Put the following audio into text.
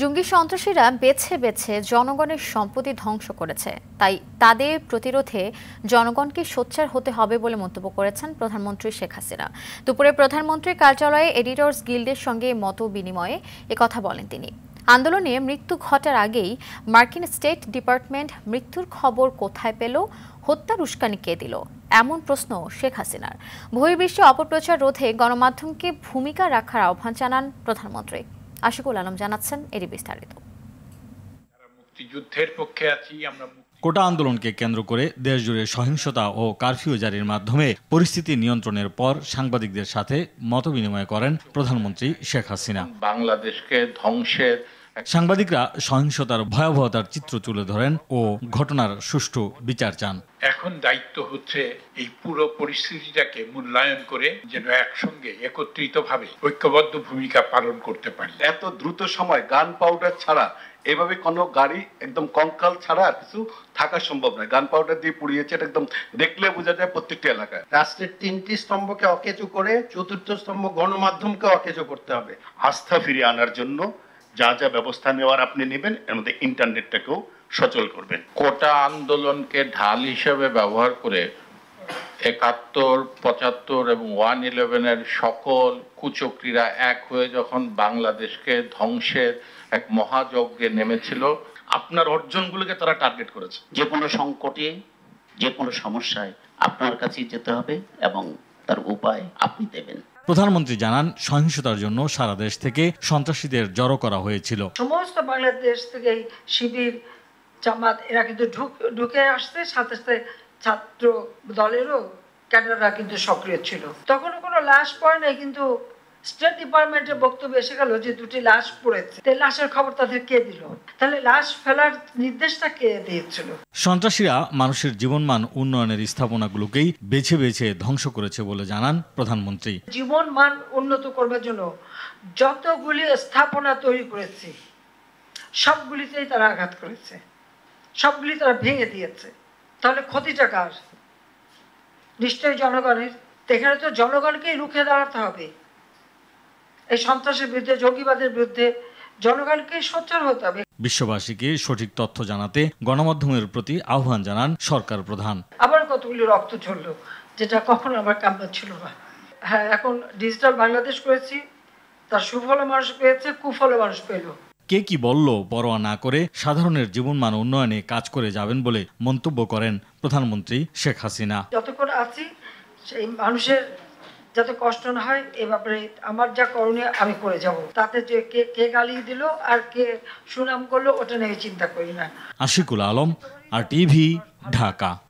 জঙ্গি সন্ত্রাসীরা বেছে বেছে জনগণের সম্পত্তি ধ্বংস করেছে তাই তাদের প্রতিরোধে জনগণকে সোচ্চার হতে হবে বলে মন্তব্য করেছেন প্রধানমন্ত্রী শেখ হাসিনা দুপুরে প্রধানমন্ত্রীর কার্যালয়ে এডিটর্স গিল্ডের সঙ্গে মত বিনিময়ে একথা বলেন তিনি আন্দোলনে মৃত্যু ঘটার আগেই মার্কিন স্টেট ডিপার্টমেন্ট মৃত্যুর খবর কোথায় পেল হত্যার উস্কানি কে দিল এমন প্রশ্ন শেখ হাসিনার বহির্বিশ্বে অপপ্রচার রোধে গণমাধ্যমকে ভূমিকা রাখার আহ্বান জানান প্রধানমন্ত্রী আশিকুল আলম জানাচ্ছেন এরই বিস্তারিত মুক্তিযুদ্ধের পক্ষে আছি আমরা কোটা আন্দোলনকে কেন্দ্র করে দেশজুড়ে সহিংসতা ও কারফিউ জারির মাধ্যমে পরিস্থিতি নিয়ন্ত্রণের পর সাংবাদিকদের সাথে মত বিনিময় করেন প্রধানমন্ত্রী শেখ হাসিনা বাংলাদেশকে ধ্বংসের সাংবাদিকরা সহিংসতার ভয়াবহতার চিত্র তুলে ধরেন ও ঘটনার সুষ্ঠু বিচার চান এখন দায়িত্ব হচ্ছে এই পুরো পরিস্থিতিটাকে মূল্যায়ন করে যেন একসঙ্গে একত্রিত ভাবে ঐক্যবদ্ধ ভূমিকা পালন করতে পারি এত দ্রুত সময় গান পাউডার ছাড়া এভাবে কোনো গাড়ি একদম কঙ্কাল ছাড়া কিছু থাকা সম্ভব নয় গান পাউডার দিয়ে পুড়িয়েছে এটা একদম দেখলে বোঝা যায় প্রত্যেকটি এলাকায় রাষ্ট্রের তিনটি স্তম্ভকে অকেজো করে চতুর্থ স্তম্ভ গণমাধ্যমকে অকেজো করতে হবে আস্থা ফিরিয়ে আনার জন্য যা যা ব্যবস্থা নেওয়ার আপনি নেবেন এর মধ্যে ইন্টারনেটটাকেও সচল করবেন কোটা আন্দোলনকে ঢাল হিসেবে ব্যবহার করে একাত্তর পঁচাত্তর এবং ওয়ান ইলেভেনের সকল কুচক্রীরা এক হয়ে যখন বাংলাদেশকে ধ্বংসের এক মহাযজ্ঞে নেমেছিল আপনার অর্জনগুলোকে তারা টার্গেট করেছে যে কোনো সংকটে যে কোনো সমস্যায় আপনার কাছে যেতে হবে এবং তার উপায় আপনি দেবেন প্রধানমন্ত্রী জানান সহিংসতার জন্য সারা দেশ থেকে সন্ত্রাসীদের জড়ো করা হয়েছিল সমস্ত বাংলাদেশ থেকে শিবির জামাত এরা কিন্তু ঢুকে আসছে সাথে সাথে ছাত্র দলেরও ক্যাডাররা কিন্তু সক্রিয় ছিল তখনও কোনো লাশ পড়ে নাই কিন্তু স্টেট ডিপার্টমেন্টের বক্তব্য এসে গেল যে দুটি লাশ পড়েছে তাই লাশের খবর তাদের কে দিল তাহলে লাশ ফেলার নির্দেশটা কে দিয়েছিল সন্ত্রাসীরা মানুষের জীবনমান উন্নয়নের স্থাপনাগুলোকেই বেছে বেছে ধ্বংস করেছে বলে জানান প্রধানমন্ত্রী জীবনমান উন্নত করবার জন্য যতগুলি স্থাপনা তৈরি করেছে সবগুলিতেই তারা আঘাত করেছে সবগুলি তারা ভেঙে দিয়েছে তাহলে ক্ষতিটা কার নিশ্চয়ই জনগণের এখানে তো জনগণকেই রুখে দাঁড়াতে হবে এই সন্ত্রাসের বিরুদ্ধে জঙ্গিবাদের বিরুদ্ধে জনগণকে সোচ্চার হতে হবে বিশ্ববাসীকে সঠিক তথ্য জানাতে গণমাধ্যমের প্রতি আহ্বান জানান সরকার প্রধান আবার কতগুলি রক্ত ঝরল যেটা কখনো আমার কাম্য ছিল না হ্যাঁ এখন ডিজিটাল বাংলাদেশ করেছি তার সুফল মানুষ পেয়েছে কুফল মানুষ পেলো কে কি বলল পরোয়া না করে সাধারণের জীবনমান উন্নয়নে কাজ করে যাবেন বলে মন্তব্য করেন প্রধানমন্ত্রী শেখ হাসিনা যতক্ষণ আছি সেই মানুষের যাতে কষ্ট না হয় এ ব্যাপারে আমার যা করণীয় আমি করে যাব তাতে যে কে কে গালি দিল আর কে সুনাম করলো ওটা নিয়ে চিন্তা করি না আশিকুল আলম আর টিভি ঢাকা